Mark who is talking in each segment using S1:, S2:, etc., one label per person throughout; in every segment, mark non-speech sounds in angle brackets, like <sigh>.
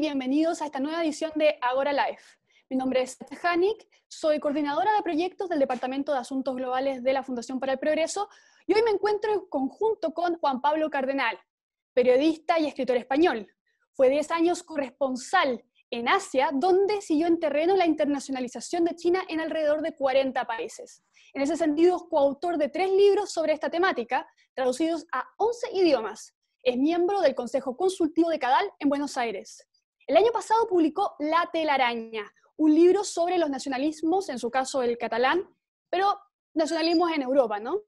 S1: bienvenidos a esta nueva edición de Agora Life. Mi nombre es Hanik, soy coordinadora de proyectos del Departamento de Asuntos Globales de la Fundación para el Progreso y hoy me encuentro en conjunto con Juan Pablo Cardenal, periodista y escritor español. Fue 10 años corresponsal en Asia, donde siguió en terreno la internacionalización de China en alrededor de 40 países. En ese sentido, es coautor de tres libros sobre esta temática, traducidos a 11 idiomas. Es miembro del Consejo Consultivo de Cadal en Buenos Aires. El año pasado publicó La telaraña, un libro sobre los nacionalismos, en su caso el catalán, pero nacionalismos en Europa, ¿no?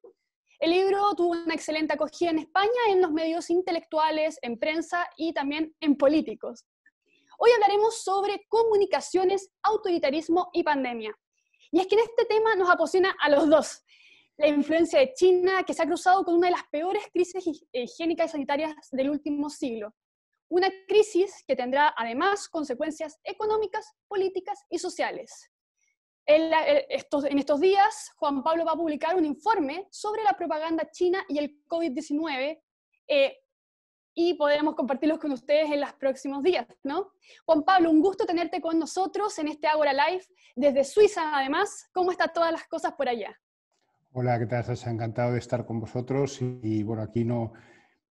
S1: El libro tuvo una excelente acogida en España, en los medios intelectuales, en prensa y también en políticos. Hoy hablaremos sobre comunicaciones, autoritarismo y pandemia. Y es que en este tema nos apasiona a los dos. La influencia de China, que se ha cruzado con una de las peores crisis eh, higiénicas y sanitarias del último siglo. Una crisis que tendrá además consecuencias económicas, políticas y sociales. En, estos, días, Juan Pablo va a publicar un informe sobre la propaganda china y el COVID-19 eh, y podemos compartirlos con ustedes en los próximos días, ¿no? Juan Pablo, un gusto tenerte con nosotros en este Agora Live, desde Suiza además. ¿Cómo están todas las cosas por allá?
S2: Hola, ¿qué tal? ha Encantado de estar con vosotros y bueno, aquí no,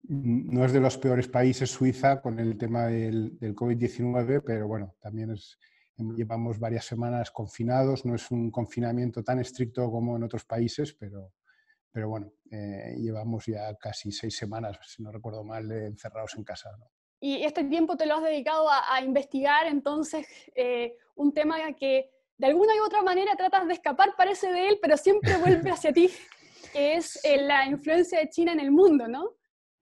S2: no es de los peores países Suiza con el tema del, COVID-19, pero bueno, también llevamos varias semanas confinados, no es un confinamiento tan estricto como en otros países, pero, pero bueno, eh, llevamos ya casi seis semanas, si no recuerdo mal, eh, encerrados en casa.
S1: Y este tiempo te lo has dedicado a, investigar, entonces, eh, un tema que de alguna u otra manera tratas de escapar, parece de él, pero siempre vuelve <laughs> hacia ti, que es la influencia de China en el mundo, ¿no?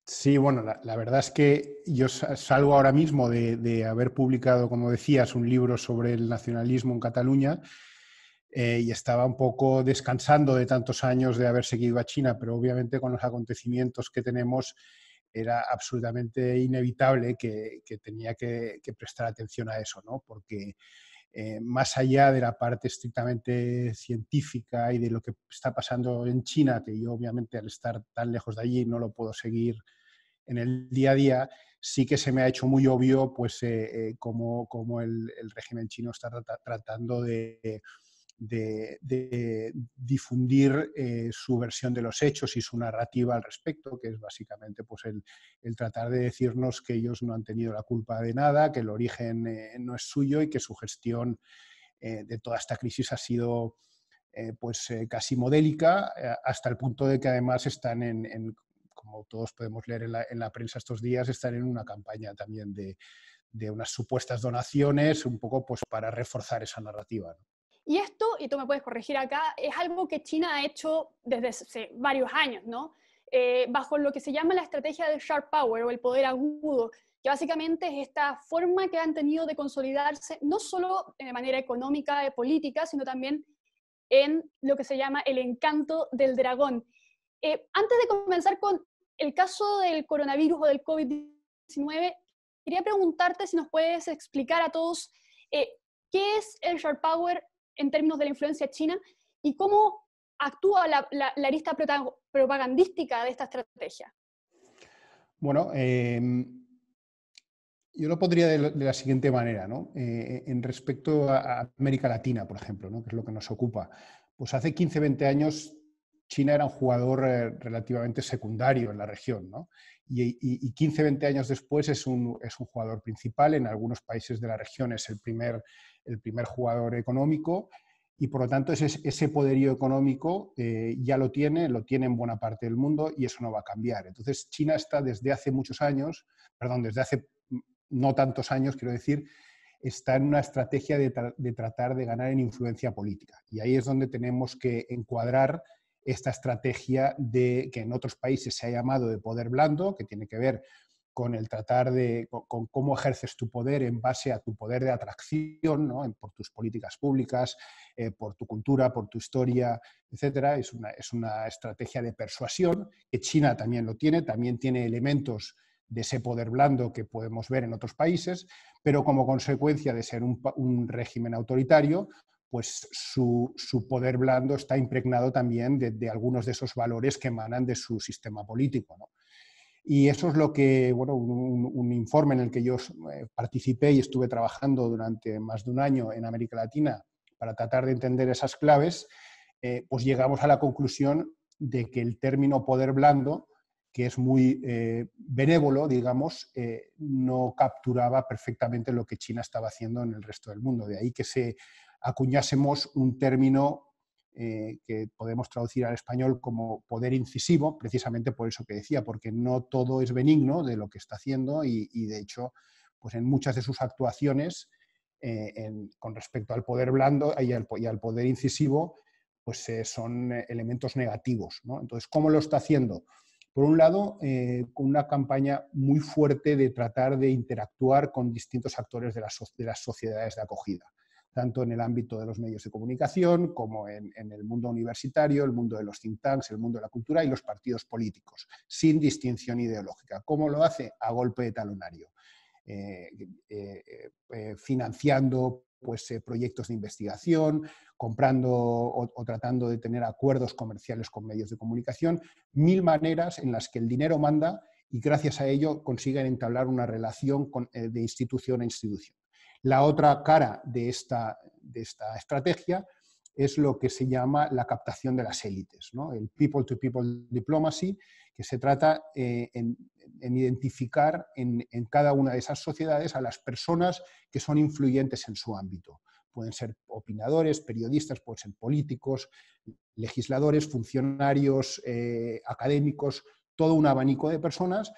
S2: Sí, bueno, la, verdad es que yo salgo ahora mismo de, haber publicado, como decías, un libro sobre el nacionalismo en Cataluña eh, y estaba un poco descansando de tantos años de haber seguido a China, pero obviamente con los acontecimientos que tenemos era absolutamente inevitable que, tenía que, prestar atención a eso, ¿no? Porque eh, más allá de la parte estrictamente científica y de lo que está pasando en China, que yo obviamente al estar tan lejos de allí no lo puedo seguir en el día a día, sí que se me ha hecho muy obvio pues, eh, eh, cómo, el, régimen chino está tratando de, difundir eh, su versión de los hechos y su narrativa al respecto, que es básicamente pues, el, tratar de decirnos que ellos no han tenido la culpa de nada, que el origen no es suyo y que su gestión de toda esta crisis ha sido... pues casi modélica, hasta el punto de que además están en, como todos podemos leer en la, prensa estos días, están en una campaña también de, de, unas supuestas donaciones, un poco pues para reforzar esa narrativa.
S1: Y esto, y tú me puedes corregir acá, es algo que China ha hecho desde hace varios años, ¿no? Eh, bajo lo que se llama la estrategia del sharp power o el poder agudo, que básicamente es esta forma que han tenido de consolidarse, no solo de manera económica, y eh, política, sino también en lo que se llama el encanto del dragón. Eh, antes de comenzar con el caso del coronavirus o del COVID-19, quería preguntarte si nos puedes explicar a todos eh, qué es el Sharp Power en términos de la influencia china y cómo actúa la, lista propagandística de esta estrategia.
S2: Bueno, em, yo lo podría de, la siguiente manera, ¿no? Eh, en respecto a, América Latina, por ejemplo, ¿no? que es lo que nos ocupa. Pues hace 15, 20 años China era un jugador eh, relativamente secundario en la región, Y, 15, 20 años después es un, jugador principal, en algunos países de la región es el primer, el primer jugador económico y por lo tanto ese, ese poderío económico eh, ya lo tiene, lo tiene en buena parte del mundo y eso no va a cambiar. Entonces China está desde hace muchos años, perdón, desde hace no tantos años, quiero decir, está en una estrategia de, de tratar de ganar en influencia política. Y ahí es donde tenemos que encuadrar esta estrategia de que en otros países se ha llamado de poder blando, que tiene que ver con el tratar de, con, cómo ejerces tu poder en base a tu poder de atracción, por tus políticas públicas, eh, por tu cultura, por tu historia, etc. Es una, es una estrategia de persuasión que China también lo tiene, también tiene elementos de ese poder blando que podemos ver en otros países, pero como consecuencia de ser un régimen autoritario, pues su, poder blando está impregnado también de, algunos de esos valores que emanan de su sistema político. Y eso es lo que, bueno, un, informe en el que yo eh, participé y estuve trabajando durante más de un año en América Latina para tratar de entender esas claves, eh, pues llegamos a la conclusión de que el término poder blando, que es muy eh, benévolo, digamos, no capturaba perfectamente lo que China estaba haciendo en el resto del mundo. De ahí que se acuñásemos un término eh, que podemos traducir al español como poder incisivo, precisamente por eso que decía, porque no todo es benigno de lo que está haciendo y, de hecho, pues en muchas de sus actuaciones eh, con respecto al poder blando y al, poder incisivo, pues eh, son elementos negativos. Entonces, ¿cómo lo está haciendo? Por un lado, con una campaña muy fuerte de tratar de interactuar con distintos actores de las sociedades de acogida tanto en el ámbito de los medios de comunicación como en, el mundo universitario, el mundo de los think tanks, el mundo de la cultura y los partidos políticos, sin distinción ideológica. ¿Cómo lo hace? A golpe de talonario, eh, eh, eh, financiando pues, proyectos de investigación, comprando o, tratando de tener acuerdos comerciales con medios de comunicación, mil maneras en las que el dinero manda y gracias a ello consiguen entablar una relación de institución a institución. La otra cara de esta, estrategia es lo que se llama la captación de las élites, el people-to-people diplomacy, que se trata eh, en, identificar en, cada una de esas sociedades a las personas que son influyentes en su ámbito. Pueden ser opinadores, periodistas, pueden ser políticos, legisladores, funcionarios, eh, académicos, todo un abanico de personas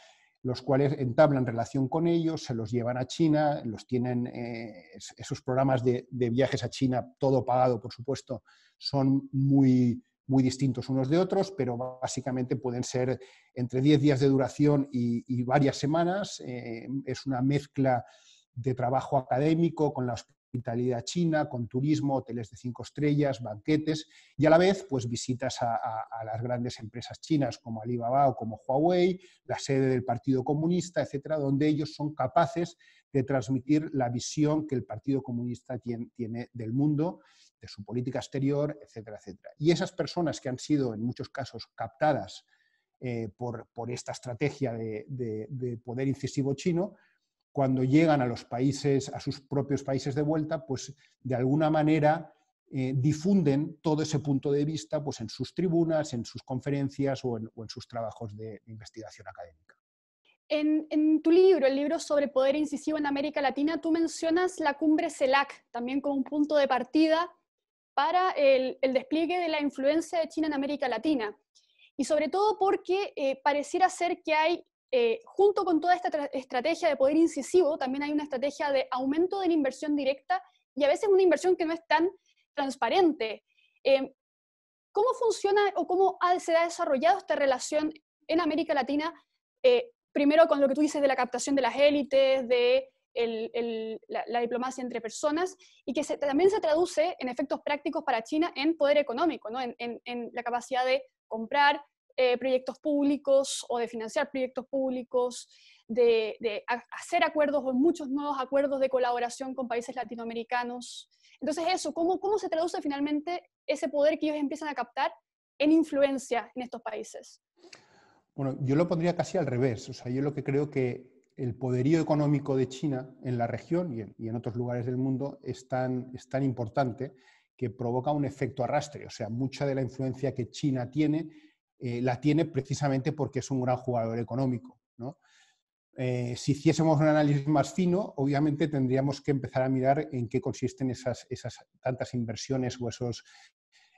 S2: los cuales entablan relación con ellos, se los llevan a China, los tienen, eh, esos programas de, viajes a China, todo pagado, por supuesto, son muy, muy distintos unos de otros, pero básicamente pueden ser entre 10 días de duración y, varias semanas. Eh, es una mezcla de trabajo académico con las hospitalidad china, con turismo, hoteles de cinco estrellas, banquetes y a la vez pues, visitas a, las grandes empresas chinas como Alibaba o como Huawei, la sede del Partido Comunista, etcétera, donde ellos son capaces de transmitir la visión que el Partido Comunista tiene, del mundo, de su política exterior, etcétera, etcétera. Y esas personas que han sido en muchos casos captadas eh, por, esta estrategia de poder incisivo chino, cuando llegan a los países, a sus propios países de vuelta, pues de alguna manera eh, difunden todo ese punto de vista pues, en sus tribunas, en sus conferencias o en, sus trabajos de investigación académica.
S1: En, tu libro, el libro sobre poder incisivo en América Latina, tú mencionas la cumbre CELAC también como un punto de partida para el, despliegue de la influencia de China en América Latina. Y sobre todo porque eh, pareciera ser que hay eh, junto con toda esta estrategia de poder incisivo, también hay una estrategia de aumento de la inversión directa y a veces una inversión que no es tan transparente. Eh, ¿Cómo funciona o cómo se ha desarrollado esta relación en América Latina, eh, primero con lo que tú dices de la captación de las élites, de la, diplomacia entre personas, y que también se traduce en efectos prácticos para China en poder económico, ¿no? en la capacidad de comprar, eh, proyectos públicos o de financiar proyectos públicos, de, hacer acuerdos o muchos nuevos acuerdos de colaboración con países latinoamericanos. Entonces eso, ¿cómo, ¿cómo se traduce finalmente ese poder que ellos empiezan a captar en influencia en estos países?
S2: Bueno, yo lo pondría casi al revés. O sea, yo lo que creo que el poderío económico de China en la región y en, otros lugares del mundo es tan, es tan importante que provoca un efecto arrastre. O sea, mucha de la influencia que China tiene eh, la tiene precisamente porque es un gran jugador económico. Eh, si hiciésemos un análisis más fino, obviamente tendríamos que empezar a mirar en qué consisten esas, tantas inversiones o esos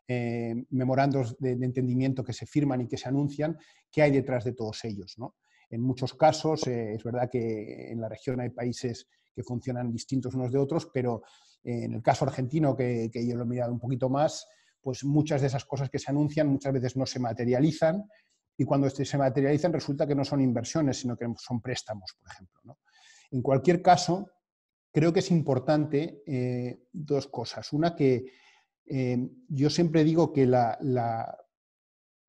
S2: eh, memorandos de, entendimiento que se firman y que se anuncian, qué hay detrás de todos ellos. En muchos casos, es verdad que en la región hay países que funcionan distintos unos de otros, pero en el caso argentino, que yo lo he mirado un poquito más, pues muchas de esas cosas que se anuncian muchas veces no se materializan y cuando este se materializan resulta que no son inversiones, sino que son préstamos, por ejemplo. En cualquier caso, creo que es importante eh, dos cosas. Una que eh, yo siempre digo que la,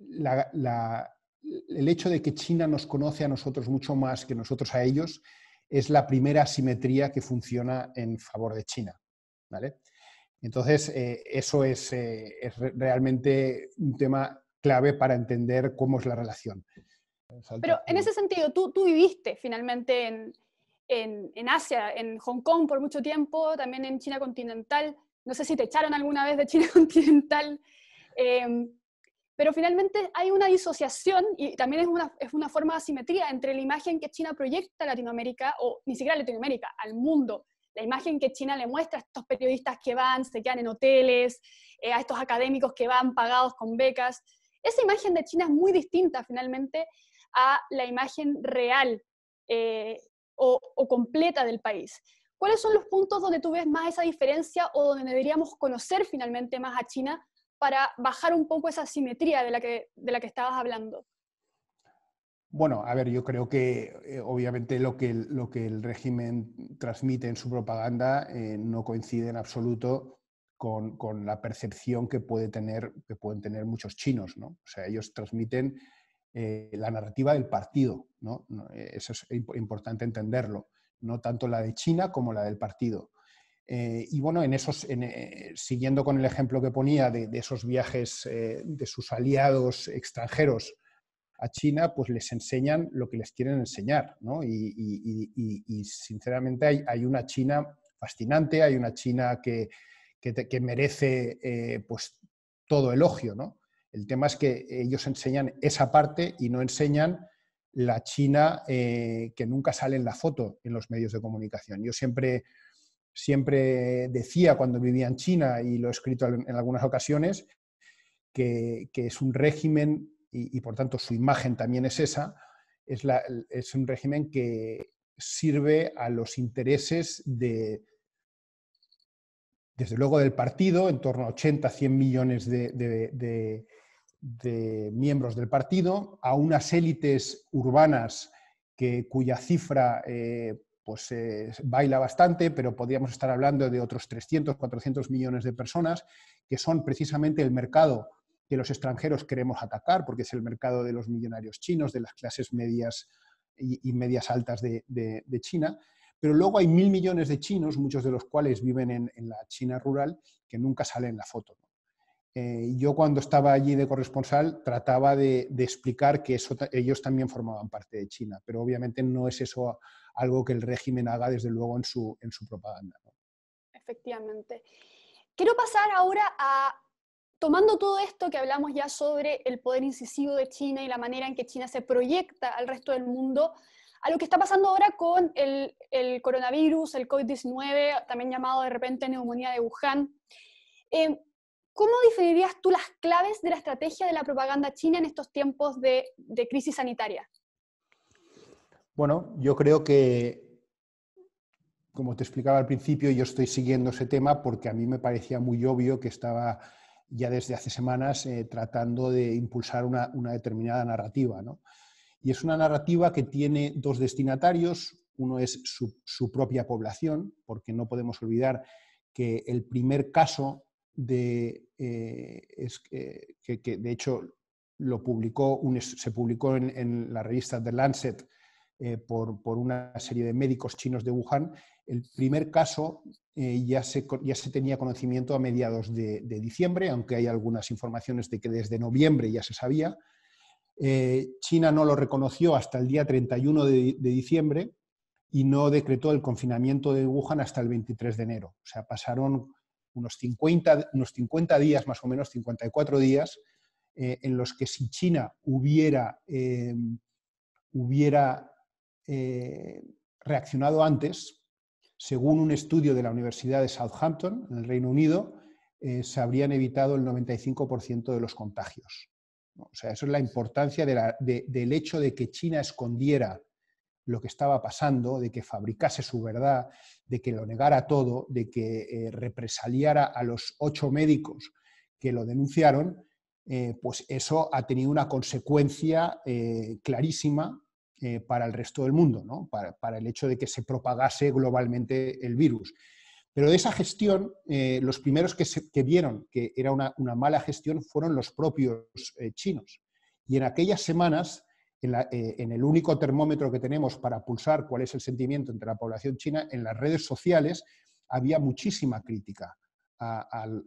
S2: el hecho de que China nos conoce a nosotros mucho más que nosotros a ellos es la primera asimetría que funciona en favor de China. ¿vale? Entonces, eh, eso es, eh, realmente un tema clave para entender cómo es la relación. Pero en
S1: ese sentido, tú, tú viviste finalmente en, en, Asia, en Hong Kong por mucho tiempo, también en China continental. No sé si te echaron alguna vez de China <laughs> continental. Em, pero finalmente hay una disociación y también es una, es una forma de asimetría entre la imagen que China proyecta a Latinoamérica, o ni siquiera a Latinoamérica, al mundo, la imagen que China le muestra a estos periodistas que van, se quedan en hoteles, eh, a estos académicos que van pagados con becas, esa imagen de China es muy distinta finalmente a la imagen real eh, o, completa del país. ¿Cuáles son los puntos donde tú ves más esa diferencia o donde deberíamos conocer finalmente más a China para bajar un poco esa simetría de la de la que estabas hablando?
S2: Bueno, a ver, yo creo que eh, obviamente lo que, el, régimen transmite en su propaganda eh, no coincide en absoluto con, la percepción que, tener, que pueden tener muchos chinos. O sea, ellos transmiten eh, la narrativa del partido. ¿no? Eso es importante entenderlo. No tanto la de China como la del partido. y bueno, en esos, siguiendo con el ejemplo que ponía de, esos viajes de sus aliados extranjeros a China, pues les enseñan lo que les quieren enseñar, ¿no? Y, sinceramente hay, una China fascinante, hay una China que, merece eh, pues todo elogio, ¿no? El tema es que ellos enseñan esa parte y no enseñan la China eh, que nunca sale en la foto en los medios de comunicación. Yo siempre, siempre decía cuando vivía en China, y lo he escrito en algunas ocasiones, que, que es un régimen y, por tanto su imagen también es esa, es, un régimen que sirve a los intereses de, desde luego del partido, en torno a 80, 100 millones de, miembros del partido, a unas élites urbanas cuya cifra eh, pues, eh, baila bastante, pero podríamos estar hablando de otros 300, 400 millones de personas, que son precisamente el mercado que los extranjeros queremos atacar, porque es el mercado de los millonarios chinos, de las clases medias y, medias altas de, de, China. Pero luego hay mil millones de chinos, muchos de los cuales viven en, en la China rural, que nunca salen en la foto. Eh, yo cuando estaba allí de corresponsal trataba de, explicar que eso, ellos también formaban parte de China, pero obviamente no es eso algo que el régimen haga desde luego en su, en su propaganda.
S1: Efectivamente. Quiero pasar ahora a Tomando todo esto que hablamos ya sobre el poder incisivo de China y la manera en que China se proyecta al resto del mundo, a lo que está pasando ahora con el, coronavirus, el COVID-19, también llamado de repente neumonía de Wuhan. Eh, ¿Cómo definirías tú las claves de la estrategia de la propaganda china en estos tiempos de crisis sanitaria?
S2: Bueno, yo creo que, como te explicaba al principio, yo estoy siguiendo ese tema porque a mí me parecía muy obvio que estaba ya desde hace semanas eh, tratando de impulsar una, determinada narrativa. Y es una narrativa que tiene dos destinatarios. Uno es su, propia población, porque no podemos olvidar que el primer caso de, eh, es, que, de hecho lo publicó se publicó en, la revista The Lancet eh, por, por una serie de médicos chinos de Wuhan, el primer caso eh, ya, se, ya, se, tenía conocimiento a mediados de, diciembre, aunque hay algunas informaciones de que desde noviembre ya se sabía. Eh, China no lo reconoció hasta el día 31 de, de diciembre y no decretó el confinamiento de Wuhan hasta el 23 de enero. O sea, pasaron unos 50, unos 50 días, más o menos 54 días, eh, en los que si China hubiera, hubiera reaccionado antes, según un estudio de la Universidad de Southampton, en el Reino Unido, eh, se habrían evitado el 95% de los contagios. O sea, eso es la importancia del hecho de que China escondiera lo que estaba pasando, de que fabricase su verdad, de que lo negara todo, de que eh, represaliara a los ocho médicos que lo denunciaron, eh, pues eso ha tenido una consecuencia clarísima eh, para el resto del mundo, ¿no? para, el hecho de que se propagase globalmente el virus. Pero de esa gestión, eh, los primeros que, vieron que era una, mala gestión fueron los propios eh, chinos. Y en aquellas semanas, en, el único termómetro que tenemos para pulsar cuál es el sentimiento entre la población china, en las redes sociales había muchísima crítica al,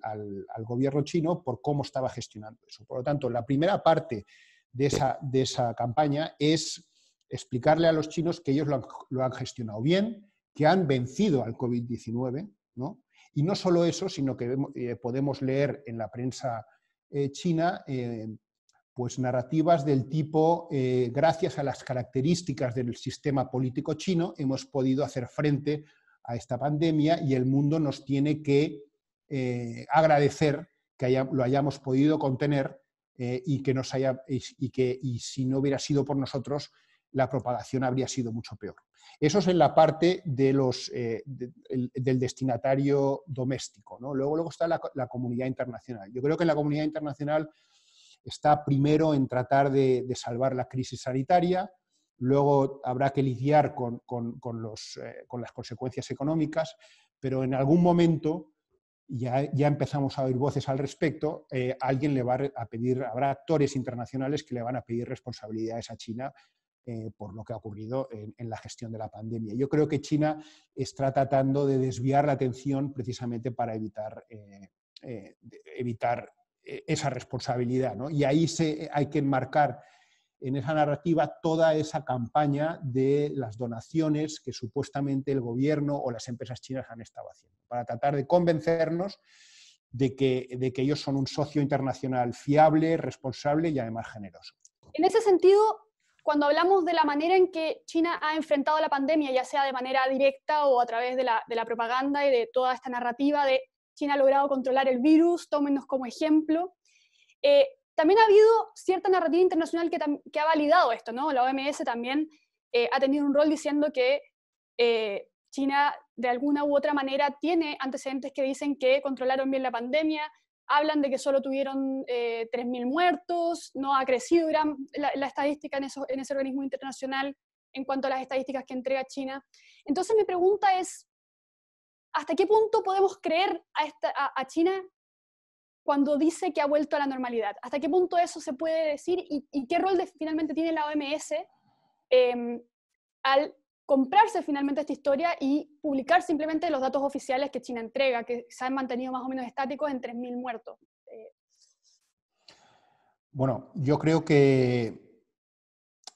S2: gobierno chino por cómo estaba gestionando eso. Por lo tanto, la primera parte de esa, de esa, campaña es explicarle a los chinos que ellos lo han, gestionado bien, que han vencido al COVID-19, ¿no? Y no solo eso, sino que eh, podemos leer en la prensa eh, china eh, pues narrativas del tipo, gracias a las características del sistema político chino, hemos podido hacer frente a esta pandemia y el mundo nos tiene que agradecer que lo hayamos podido contener y que, nos haya, y, que y si no hubiera sido por nosotros, la propagación habría sido mucho peor. Eso es en la parte eh, del destinatario doméstico. ¿no? Luego, luego está la, comunidad internacional. Yo creo que la comunidad internacional está primero en tratar de, salvar la crisis sanitaria, luego habrá que lidiar con, los, eh, con, las consecuencias económicas, pero en algún momento ya, ya empezamos a oír voces al respecto, eh, alguien le va a pedir, habrá actores internacionales que le van a pedir responsabilidades a China eh, por lo que ha ocurrido en, la gestión de la pandemia. Yo creo que China está tratando de desviar la atención precisamente para evitar, eh, eh, evitar esa responsabilidad. ¿no? Y ahí se, hay que enmarcar en esa narrativa toda esa campaña de las donaciones que supuestamente el gobierno o las empresas chinas han estado haciendo, para tratar de convencernos de que, de que ellos son un socio internacional fiable, responsable y además generoso.
S1: En ese sentido, cuando hablamos de la manera en que China ha enfrentado la pandemia, ya sea de manera directa o a través de la, propaganda y de toda esta narrativa de China ha logrado controlar el virus, tómenos como ejemplo, eh, también ha habido cierta narrativa internacional que, ha validado esto, ¿no? La OMS también eh, ha tenido un rol diciendo que eh, China de alguna u otra manera tiene antecedentes que dicen que controlaron bien la pandemia, hablan de que solo tuvieron 3.000 eh, muertos, no ha crecido la, estadística en, ese organismo internacional en cuanto a las estadísticas que entrega China. Entonces mi pregunta es, ¿hasta qué punto podemos creer a, China cuando dice que ha vuelto a la normalidad? ¿Hasta qué punto eso se puede decir y, qué rol finalmente tiene la OMS em, al comprarse finalmente esta historia y publicar simplemente los datos oficiales que China entrega, que se han mantenido más o menos estáticos en 3.000 muertos.
S2: Eh. Bueno, yo creo que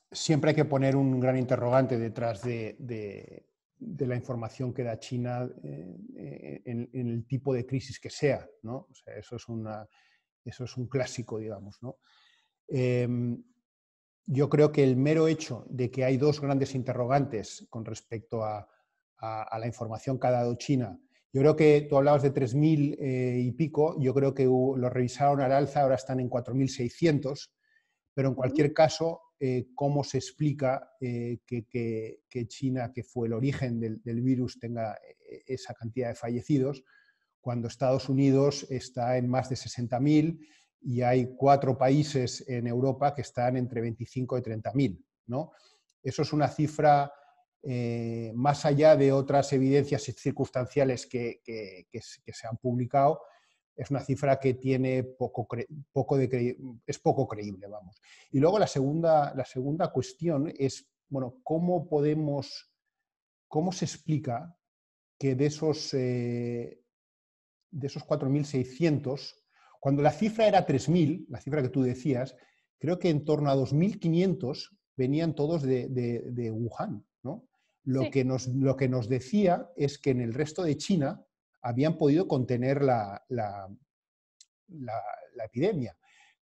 S2: siempre hay que poner un gran interrogante detrás de, la información que da China eh, en, el tipo de crisis que sea, ¿no? eso es, un clásico, digamos, ¿no? Eh, yo creo que el mero hecho de que hay dos grandes interrogantes con respecto a, la información que ha dado China, yo creo que tú hablabas de 3.000 eh, y pico, yo creo que lo revisaron al alza, ahora están en 4.600, pero en cualquier caso, eh, ¿cómo se explica eh, que, China, que fue el origen del, del, virus, tenga e, e, esa cantidad de fallecidos, cuando Estados Unidos está en más de 60.000? y hay cuatro países en Europa que están entre 25 y 30.000. ¿no? Eso es una cifra eh, más allá de otras evidencias circunstanciales que, se han publicado. Es una cifra que tiene poco, poco de es poco creíble, vamos. Y luego la segunda, la segunda cuestión es, bueno, ¿cómo podemos, cómo se explica que de esos, eh, de esos 4.600 cuando la cifra era 3.000, la cifra que tú decías, creo que en torno a 2.500 venían todos de, Wuhan. Lo, que nos, lo que nos decía es que en el resto de China habían podido contener la, la, epidemia,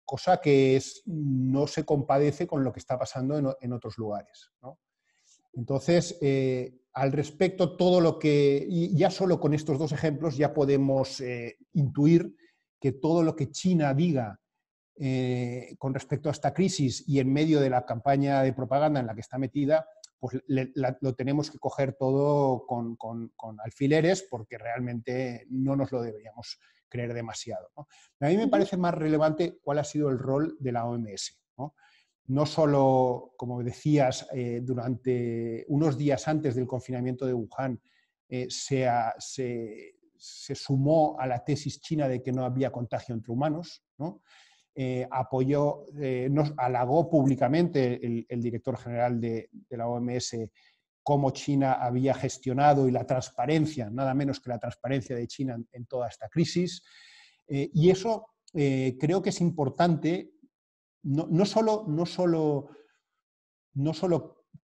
S2: cosa que no se compadece con lo que está pasando en, otros lugares. Entonces, eh, al respecto, todo lo que, ya solo con estos dos ejemplos ya podemos eh, intuir que todo lo que China diga eh, con respecto a esta crisis y en medio de la campaña de propaganda en la que está metida, pues lo tenemos que coger todo con, alfileres porque realmente no nos lo deberíamos creer demasiado. A mí me parece más relevante cuál ha sido el rol de la OMS. No, solo, como decías, eh, durante unos días antes del confinamiento de Wuhan eh, se, se, se sumó a la tesis china de que no había contagio entre humanos, eh, apoyó, eh, nos halagó públicamente el, director general de, la OMS cómo China había gestionado y la transparencia, nada menos que la transparencia de China en, toda esta crisis. Eh, y eso creo que es importante, no, solo, no, solo,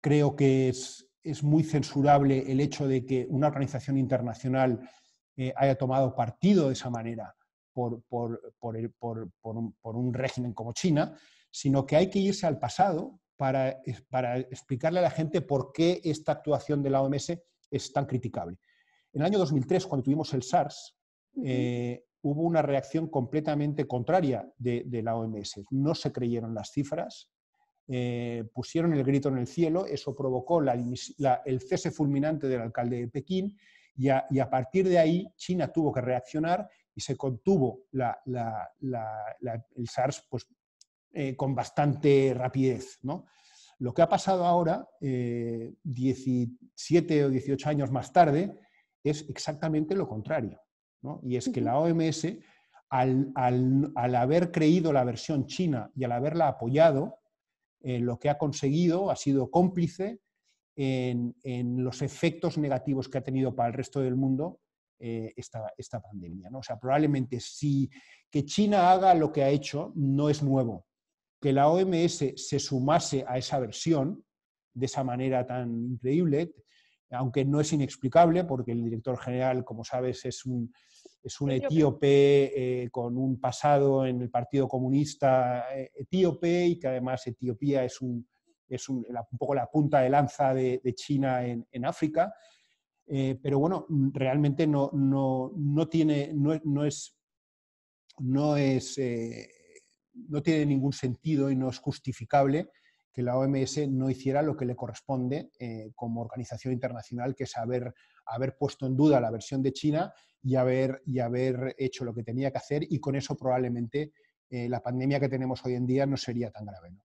S2: creo que es muy censurable el hecho de que una organización internacional eh, haya tomado partido de esa manera por, un, régimen como China, sino que hay que irse al pasado para, explicarle a la gente por qué esta actuación de la OMS es tan criticable. En el año 2003, cuando tuvimos el SARS, eh, hubo una reacción completamente contraria de, la OMS. No se creyeron las cifras, eh, pusieron el grito en el cielo, eso provocó el cese fulminante del alcalde de Pekín y a, partir de ahí China tuvo que reaccionar y se contuvo el SARS pues, eh, con bastante rapidez. Lo que ha pasado ahora, 17 eh, o 18 años más tarde, es exactamente lo contrario. Y es que la OMS, al, haber creído la versión china y al haberla apoyado, eh, lo que ha conseguido ha sido cómplice en, los efectos negativos que ha tenido para el resto del mundo eh, esta, esta, pandemia. ¿no? O sea, probablemente si que China haga lo que ha hecho no es nuevo. Que la OMS se sumase a esa versión de esa manera tan increíble, aunque no es inexplicable, porque el director general, como sabes, es un, es un pues etíope eh, con un pasado en el Partido Comunista eh, etíope y que además Etiopía es un, es un, poco la punta de lanza de, China en, África. Eh, pero bueno, realmente no, no, tiene, no, es, no, es, eh, no tiene ningún sentido y no es justificable que la OMS no hiciera lo que le corresponde eh, como organización internacional, que es haber, puesto en duda la versión de China y haber, y haber hecho lo que tenía que hacer y con eso probablemente la pandemia que tenemos hoy en día no sería tan grave. ¿no?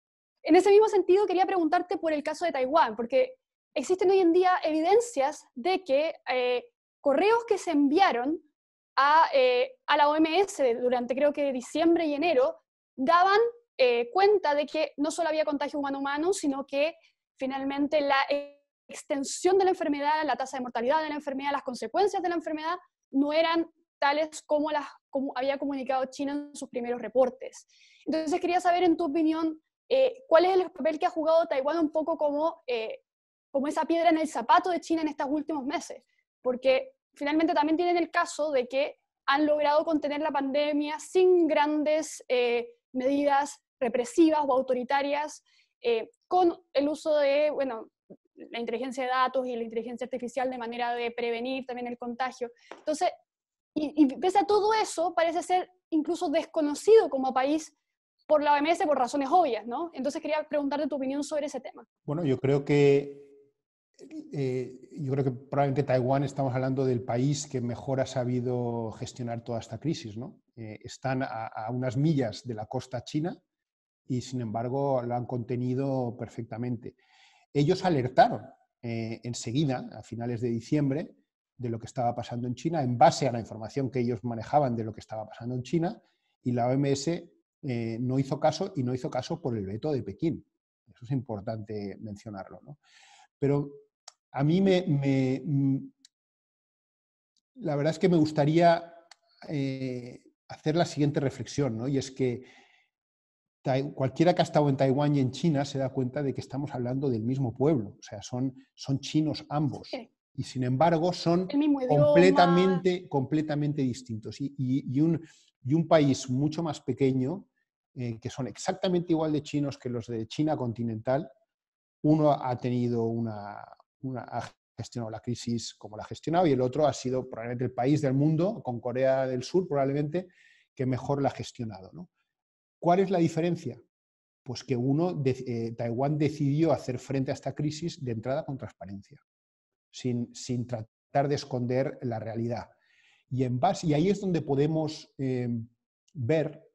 S1: En ese mismo sentido, quería preguntarte por el caso de Taiwán, porque existen hoy en día evidencias de que eh, correos que se enviaron a, eh, la OMS durante creo que diciembre y enero daban eh, cuenta de que no solo había contagio humano-humano, sino que finalmente la extensión de la enfermedad, la tasa de mortalidad de la enfermedad, las consecuencias de la enfermedad no eran tales como las había comunicado China en sus primeros reportes. Entonces quería saber en tu opinión eh, ¿cuál es el papel que ha jugado Taiwán un poco como, eh, como esa piedra en el zapato de China en estos últimos meses? Porque finalmente también tienen el caso de que han logrado contener la pandemia sin grandes eh, medidas represivas o autoritarias, con el uso de, bueno, la inteligencia de datos y la inteligencia artificial de manera de prevenir también el contagio. Entonces, y pese a todo eso, parece ser incluso desconocido como país por la OMS por razones obvias, ¿no? Entonces quería preguntarte tu opinión sobre ese tema.
S2: Bueno, yo creo que eh, yo creo que probablemente Taiwán estamos hablando del país que mejor ha sabido gestionar toda esta crisis, ¿no? Eh, están a, unas millas de la costa china y sin embargo lo han contenido perfectamente. Ellos alertaron eh, enseguida, a finales de diciembre, de lo que estaba pasando en China en base a la información que ellos manejaban de lo que estaba pasando en China y la OMS eh, no hizo caso y no hizo caso por el veto de Pekín. Eso es importante mencionarlo. ¿no? Pero a mí me, mm, La verdad es que me gustaría eh, hacer la siguiente reflexión, ¿no? y es que cualquiera que ha estado en Taiwán y en China se da cuenta de que estamos hablando del mismo pueblo, o sea, son, son chinos ambos. Y sin embargo son completamente, completamente distintos. y, un, y un país mucho más pequeño, eh, que son exactamente igual de chinos que los de China continental. Uno ha tenido una, ha gestionado la crisis como la ha gestionado y el otro ha sido probablemente el país del mundo, con Corea del Sur probablemente, que mejor la ha gestionado. ¿no? ¿Cuál es la diferencia? Pues que uno, eh, Taiwán decidió hacer frente a esta crisis de entrada con transparencia, sin, sin tratar de esconder la realidad. Y, en base, y ahí es donde podemos eh, ver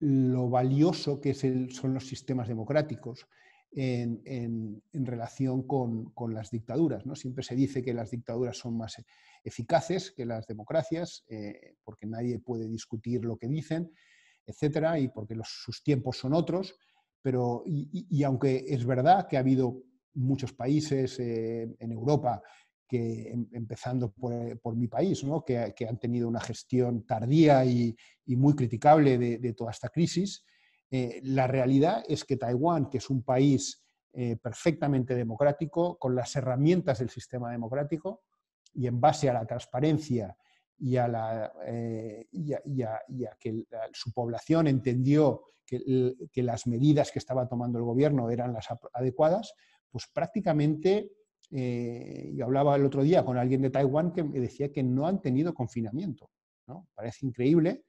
S2: lo valioso que son los sistemas democráticos en, relación con, las dictaduras. ¿no? Siempre se dice que las dictaduras son más eficaces que las democracias, eh, porque nadie puede discutir lo que dicen, etcétera, y porque sus tiempos son otros. Pero, y, aunque es verdad que ha habido muchos países eh, en Europa que em, empezando por, por mi país, ¿no? que, que, han tenido una gestión tardía y, y muy criticable de, de, toda esta crisis. Eh, la realidad es que Taiwán, que es un país eh, perfectamente democrático, con las herramientas del sistema democrático y en base a la transparencia y a, la, eh, y que su población entendió que, que las medidas que estaba tomando el gobierno eran las adecuadas, pues prácticamente eh, yo hablaba el otro día con alguien de Taiwán que me decía que no han tenido confinamiento. ¿no? Parece increíble,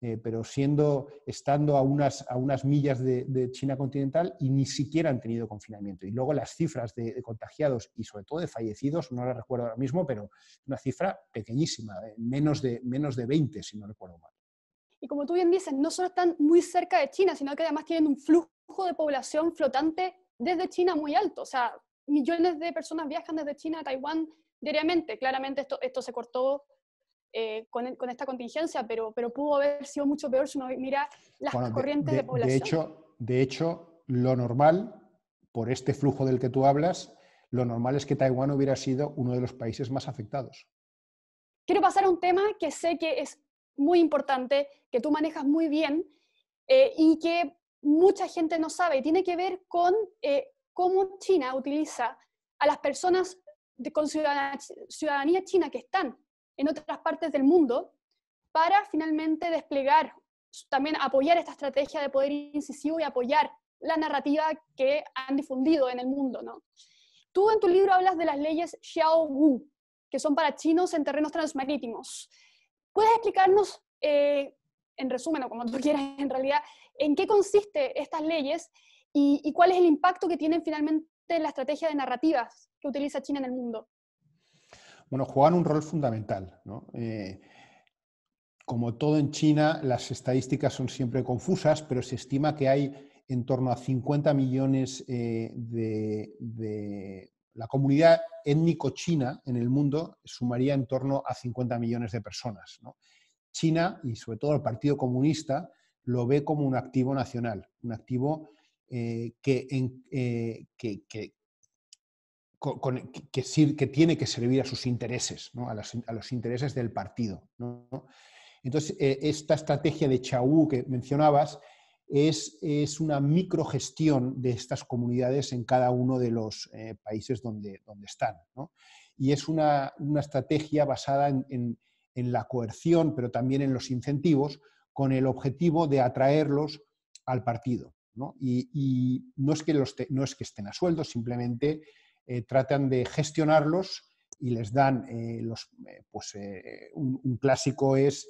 S2: eh, pero siendo, estando a unas, a unas millas de, China continental y ni siquiera han tenido confinamiento. Y luego las cifras de, contagiados y sobre todo de fallecidos, no las recuerdo ahora mismo, pero una cifra pequeñísima, eh, menos, de, menos de 20 si no recuerdo mal.
S1: Y como tú bien dices, no solo están muy cerca de China, sino que además tienen un flujo de población flotante desde China muy alto. O sea, millones de personas viajan desde China a Taiwán diariamente. Claramente esto, esto se cortó eh, con, esta contingencia, pero, pero pudo haber sido mucho peor si uno mira las corrientes de, población. De hecho,
S2: de hecho, lo normal, por este flujo del que tú hablas, lo normal es que Taiwán hubiera sido uno de los países más afectados.
S1: Quiero pasar a un tema que sé que es muy importante, que tú manejas muy bien eh, y que mucha gente no sabe. tiene que ver con eh, cómo China utiliza a las personas de, con ciudadanía, china que están en otras partes del mundo para finalmente desplegar, también apoyar esta estrategia de poder incisivo y apoyar la narrativa que han difundido en el mundo. ¿no? Tú en tu libro hablas de las leyes Xiao Wu, que son para chinos en terrenos transmarítimos. ¿Puedes explicarnos, eh, en resumen o como tú quieras en realidad, en qué consiste estas leyes y, cuál es el impacto que tienen finalmente la estrategia de narrativas que utiliza China en el mundo.
S2: Bueno, juegan un rol fundamental. Eh, como todo en China, las estadísticas son siempre confusas, pero se estima que hay en torno a 50 millones eh, de, La comunidad étnico-china en el mundo sumaría en torno a 50 millones de personas. China, y sobre todo el Partido Comunista, lo ve como un activo nacional, un activo que, tiene que servir a sus intereses, a, los intereses del partido. Entonces, eh, esta estrategia de Chaú que mencionabas es, una microgestión de estas comunidades en cada uno de los eh, países donde, están. Y es una, estrategia basada en la coerción, pero también en los incentivos, con el objetivo de atraerlos al partido. Y, no, es que los no es que estén a sueldo, simplemente eh, tratan de gestionarlos y les dan eh, los, eh, pues, un, clásico es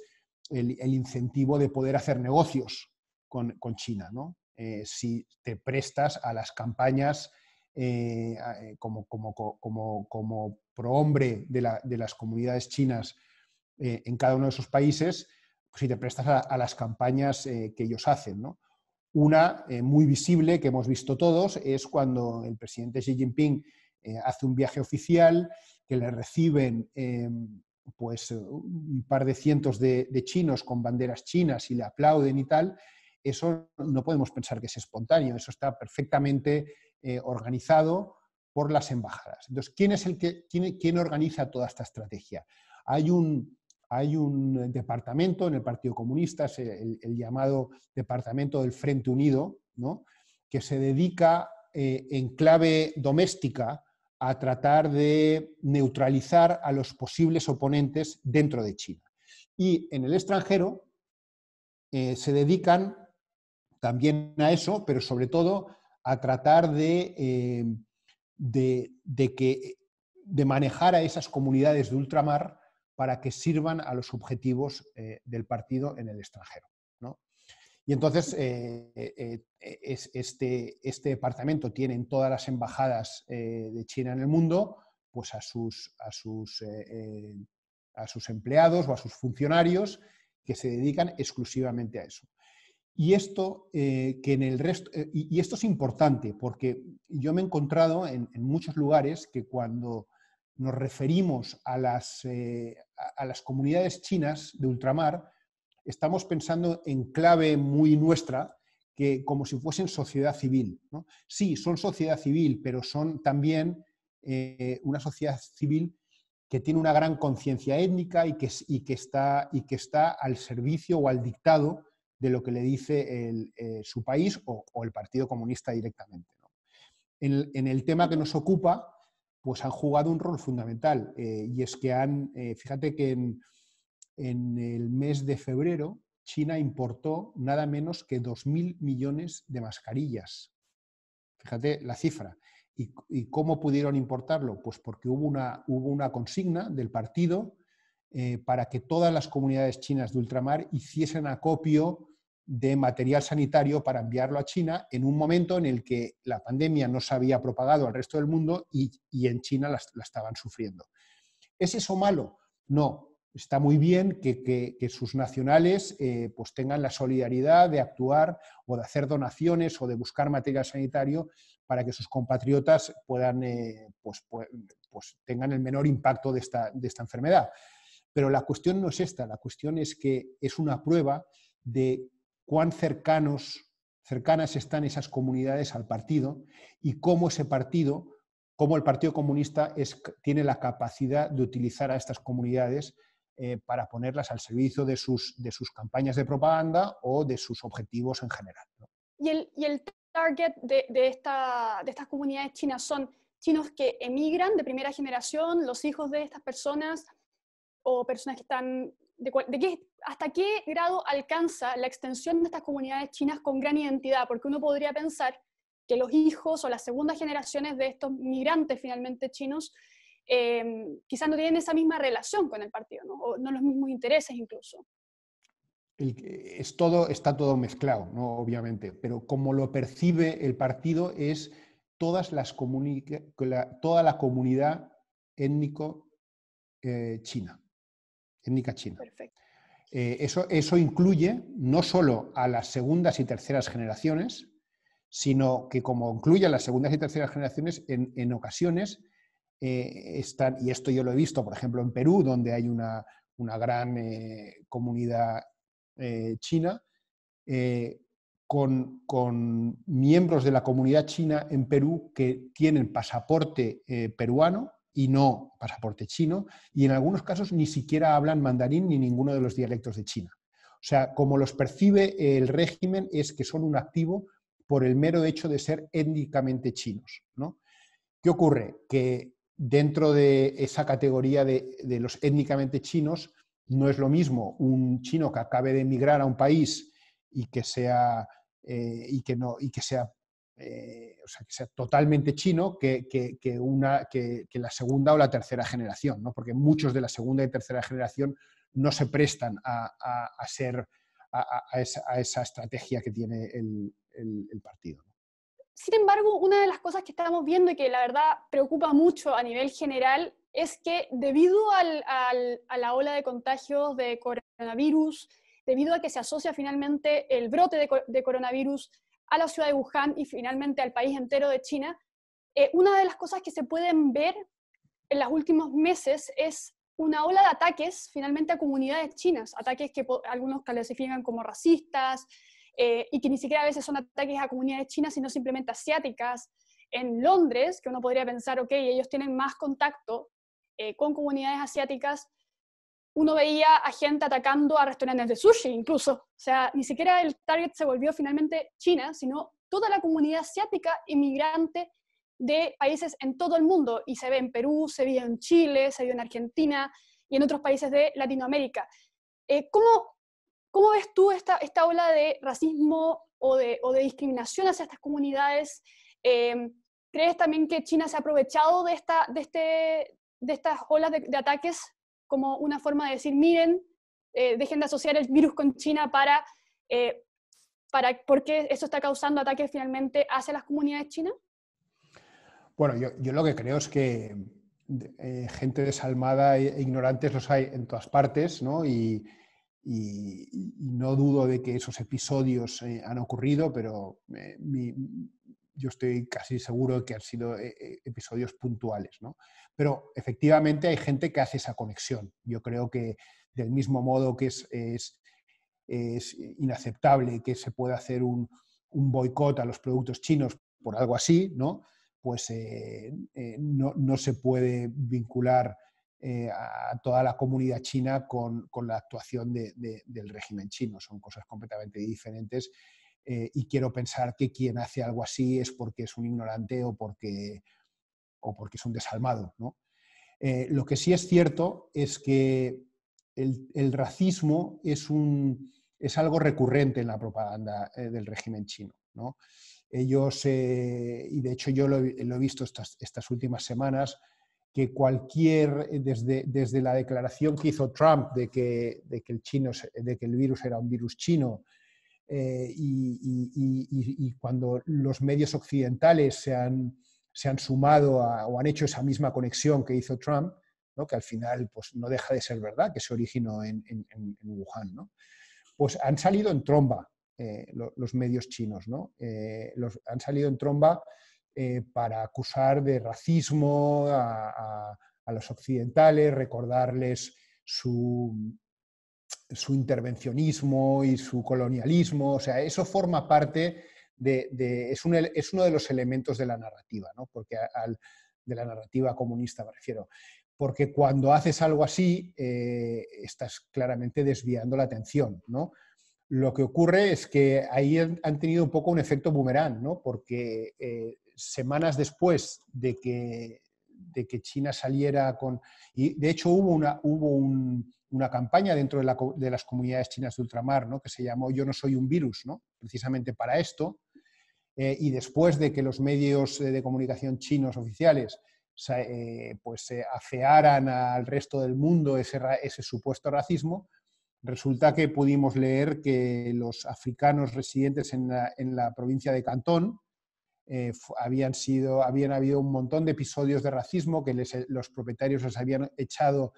S2: el, incentivo de poder hacer negocios con, China, ¿no? si te prestas a las campañas como, como, prohombre de, las comunidades chinas en cada uno de esos países, pues si te prestas a, a las campañas que ellos hacen, ¿no? Una eh, muy visible que hemos visto todos es cuando el presidente Xi Jinping eh, hace un viaje oficial, que le reciben em, pues, un par de cientos de, chinos con banderas chinas y le aplauden y tal. Eso no podemos pensar que es espontáneo, eso está perfectamente eh, organizado por las embajadas. Entonces, ¿quién es el que quién organiza toda esta estrategia? Hay un hay un eh, departamento en el Partido Comunista, es el, llamado Departamento del Frente Unido, que se dedica eh, en clave doméstica a tratar de neutralizar a los posibles oponentes dentro de China. Y en el extranjero eh, se dedican también a eso, pero sobre todo a tratar de, de manejar a esas comunidades de ultramar para que sirvan a los objetivos eh, del partido en el extranjero. Y entonces eh, eh, este, este, departamento tiene en todas las embajadas de China en el mundo pues a sus, a sus, a sus empleados o a sus funcionarios que se dedican exclusivamente a eso. Y esto, que en el resto, esto es importante porque yo me he encontrado en muchos lugares que cuando nos referimos a las, eh, a las comunidades chinas de ultramar, estamos pensando en clave muy nuestra, que como si fuesen sociedad civil. Sí, son sociedad civil, pero son también eh, una sociedad civil que tiene una gran conciencia étnica y que, que está, y que, está, al servicio o al dictado de lo que le dice eh, su país o, el Partido Comunista directamente. en, el tema que nos ocupa, pues han jugado un rol fundamental. Eh, y es que han, eh, fíjate que en, el mes de febrero, China importó nada menos que 2.000 millones de mascarillas. Fíjate la cifra. ¿Y, cómo pudieron importarlo? Pues porque hubo una, hubo una consigna del partido eh, para que todas las comunidades chinas de ultramar hiciesen acopio de material sanitario para enviarlo a China en un momento en el que la pandemia no se había propagado al resto del mundo y, en China la, estaban sufriendo. ¿Es eso malo? No. Está muy bien que, sus nacionales eh, pues tengan la solidaridad de actuar o de hacer donaciones o de buscar material sanitario para que sus compatriotas puedan, eh, pues, pues, pues, tengan el menor impacto de esta, de esta enfermedad. Pero la cuestión no es esta, la cuestión es que es una prueba de cuán cercanos, cercanas están esas comunidades al partido y cómo ese partido, cómo el Partido Comunista es, tiene la capacidad de utilizar a estas comunidades eh, para ponerlas al servicio de sus, de sus, campañas de propaganda o de sus objetivos en general.
S1: ¿Y, el, ¿Y, el, target de, esta, de estas comunidades chinas son chinos que emigran de primera generación, los hijos de estas personas o personas que están de, hasta qué grado alcanza la extensión de estas comunidades chinas con gran identidad, porque uno podría pensar que los hijos o las segundas generaciones de estos migrantes finalmente chinos em, quizás no tienen esa misma relación con el partido, ¿no? o no los mismos intereses incluso.
S2: es todo, está todo mezclado, obviamente, pero como lo percibe el partido es todas las toda la comunidad étnico eh, china china. Perfecto. Eh, eso, eso incluye no solo a las segundas y terceras generaciones, sino que como incluye a las segundas y terceras generaciones, en, ocasiones eh, están, y esto yo lo he visto, por ejemplo, en Perú, donde hay una, gran eh, comunidad china, con, miembros de la comunidad china en Perú que tienen pasaporte peruano y no pasaporte chino, y en algunos casos ni siquiera hablan mandarín ni ninguno de los dialectos de China. O sea, como los percibe el régimen es que son un activo por el mero hecho de ser étnicamente chinos. ¿no? ¿Qué ocurre? Que dentro de esa categoría de, los étnicamente chinos, no es lo mismo un chino que acabe de emigrar a un país y que sea, eh, y que no, y que sea eh, o sea, que sea totalmente chino que, que, que una, que, la segunda o la tercera generación, ¿no? porque muchos de la segunda y tercera generación no se prestan a, a, a ser a, esa, esa, estrategia que tiene el, el, partido.
S1: Sin embargo, una de las cosas que estamos viendo y que la verdad preocupa mucho a nivel general es que debido al, al, a la ola de contagios de coronavirus, debido a que se asocia finalmente el brote de, de coronavirus a la ciudad de Wuhan y finalmente al país entero de China, eh, una de las cosas que se pueden ver en los últimos meses es una ola de ataques finalmente a comunidades chinas, ataques que algunos clasifican como racistas eh, y que ni siquiera a veces son ataques a comunidades chinas, sino simplemente asiáticas. En Londres, que uno podría pensar, ok, ellos tienen más contacto eh, con comunidades asiáticas, uno veía a gente atacando a restaurantes de sushi incluso. O sea, ni siquiera el target se volvió finalmente China, sino toda la comunidad asiática inmigrante de países en todo el mundo. Y se ve en Perú, se ve en Chile, se ve en Argentina y en otros países de Latinoamérica. Eh, ¿cómo, ¿cómo, ves tú esta, esta ola de racismo o de, discriminación hacia estas comunidades? Em, ¿Crees también que China se ha aprovechado de, esta, de, este, de estas olas de ataques como una forma de decir, miren, eh, dejen de asociar el virus con China para, eh, ¿por para, eso está causando ataques finalmente hacia las comunidades chinas?
S2: Bueno, yo, lo que creo es que eh, gente desalmada e ignorantes los hay en todas partes, ¿no? Y, y no dudo de que esos episodios han ocurrido, pero mi, yo estoy casi seguro de que han sido eh, eh, episodios puntuales, ¿no? Pero efectivamente hay gente que hace esa conexión. Yo creo que del mismo modo que es, inaceptable que se pueda hacer un, boicot a los productos chinos por algo así, ¿no? Pues eh, no, se puede vincular a toda la comunidad china con, la actuación del régimen chino. Son cosas completamente diferentes eh, y quiero pensar que quien hace algo así es porque es un ignorante o porque, o porque es un desalmado. ¿no? Eh, lo que sí es cierto es que el, racismo es, un, es, algo recurrente en la propaganda eh, del régimen chino. ¿no? Ellos, y de hecho yo lo, lo he visto estas, estas, últimas semanas, que cualquier, desde, desde, la declaración que hizo Trump de que, de que el chino, de que el virus era un virus chino, eh, y, cuando los medios occidentales se han, sumado o han hecho esa misma conexión que hizo Trump, que al final pues, no deja de ser verdad, que se originó en, Wuhan, pues han salido en tromba eh, los medios chinos, eh, han salido en tromba para acusar de racismo a los occidentales, recordarles su, su intervencionismo y su colonialismo, o sea, eso forma parte de, es, uno de los elementos de la narrativa, ¿no? Porque al, de la narrativa comunista me refiero. Porque cuando haces algo así, eh, estás claramente desviando la atención, ¿no? Lo que ocurre es que ahí han tenido un poco un efecto boomerang, ¿no? Porque eh, semanas después de que de que China saliera con... Y de hecho hubo una, hubo un, una campaña dentro de, la, de, las comunidades chinas de ultramar, ¿no? que se llamó Yo no soy un virus, ¿no? precisamente para esto. Eh, y después de que los medios eh, de comunicación chinos oficiales eh, pues afearan al resto del mundo ese, supuesto racismo, resulta que pudimos leer que los africanos residentes en la provincia de Cantón, eh, habían, sido, habían habido un montón de episodios de racismo que los propietarios les habían echado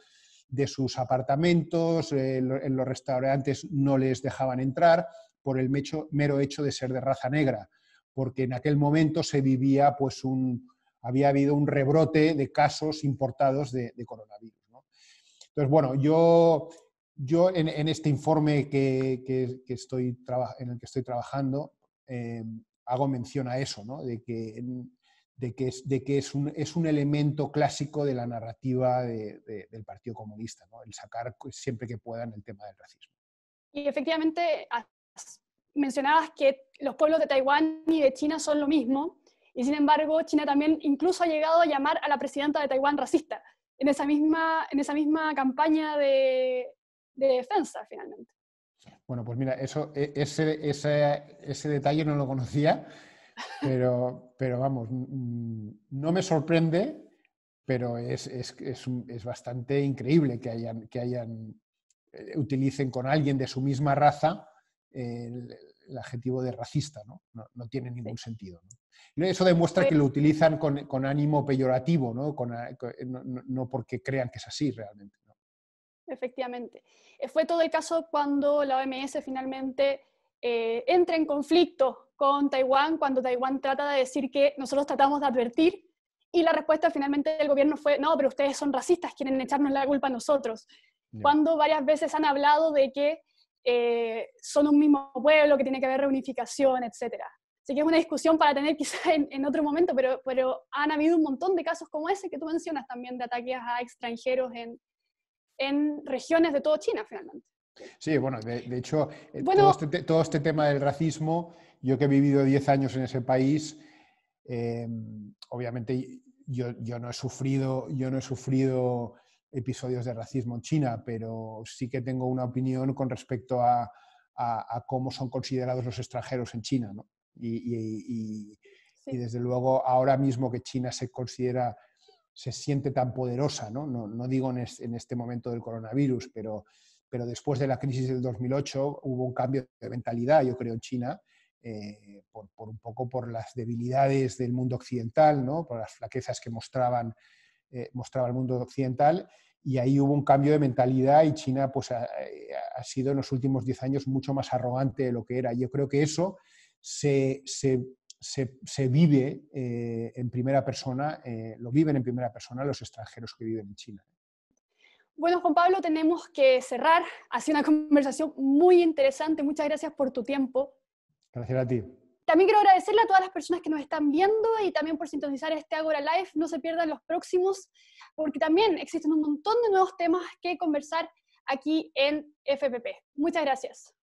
S2: de sus apartamentos, eh, en los restaurantes no les dejaban entrar por el mero hecho de ser de raza negra, porque en aquel momento se vivía, pues, un, había habido un rebrote de casos importados de, coronavirus. Entonces, bueno, yo, yo en, este informe que, estoy en el que estoy trabajando, eh, hago mención a eso, de que, de que, es, de que es, un, es un elemento clásico de la narrativa del Partido Comunista, el sacar siempre que puedan el tema del racismo.
S1: Y efectivamente, mencionabas que los pueblos de Taiwán y de China son lo mismo, y sin embargo, China también incluso ha llegado a llamar a la presidenta de Taiwán racista en esa misma, en esa misma campaña de defensa, finalmente.
S2: Bueno, pues mira, eso, e, ese, ese detalle no lo conocía, pero, pero vamos, no me sorprende, pero es, es, bastante increíble que hayan, que hayan eh, utilicen con alguien de su misma raza el, adjetivo de racista, ¿no? No, tiene ningún sentido. Eso demuestra que lo utilizan con, ánimo peyorativo, ¿no? no, porque crean que es así realmente
S1: efectivamente. Eh, fue todo el caso cuando la OMS finalmente eh, entra en conflicto con Taiwán, cuando Taiwán trata de decir que nosotros tratamos de advertir y la respuesta finalmente del gobierno fue, no, pero ustedes son racistas, quieren echarnos la culpa a nosotros. Cuando varias veces han hablado de que eh, son un mismo pueblo, que tiene que haber reunificación, etc. Así que es una discusión para tener quizás en, en, otro momento, pero, pero han habido un montón de casos como ese que tú mencionas también de ataques a extranjeros en, en regiones de todo China, finalmente.
S2: Sí, bueno, de, hecho, eh, este todo, este, tema del racismo, yo que he vivido 10 años en ese país, em, obviamente yo, no he sufrido, yo no he sufrido episodios de racismo en China, pero sí que tengo una opinión con respecto a, cómo son considerados los extranjeros en China. ¿no? y desde luego ahora mismo que China se considera se siente tan poderosa, ¿no? digo en, este momento del coronavirus, pero, pero después de la crisis del 2008 hubo un cambio de mentalidad, yo creo, en China, eh, por, un poco por las debilidades del mundo occidental, ¿no? por las flaquezas que mostraban, eh, mostraba el mundo occidental, y ahí hubo un cambio de mentalidad y China pues, ha, sido en los últimos 10 años mucho más arrogante de lo que era. Yo creo que eso se se, vive eh, en primera persona, eh, lo viven en primera persona los extranjeros que viven en China.
S1: Bueno, Juan Pablo, tenemos que cerrar. Ha sido una <laughs> conversación muy interesante. Muchas gracias por tu tiempo. Gracias a ti. También quiero agradecerle a todas las personas que nos están viendo y también por sintonizar este Agora Live. No se pierdan los próximos, porque también existen un montón de nuevos temas que conversar aquí en FPP. Muchas gracias.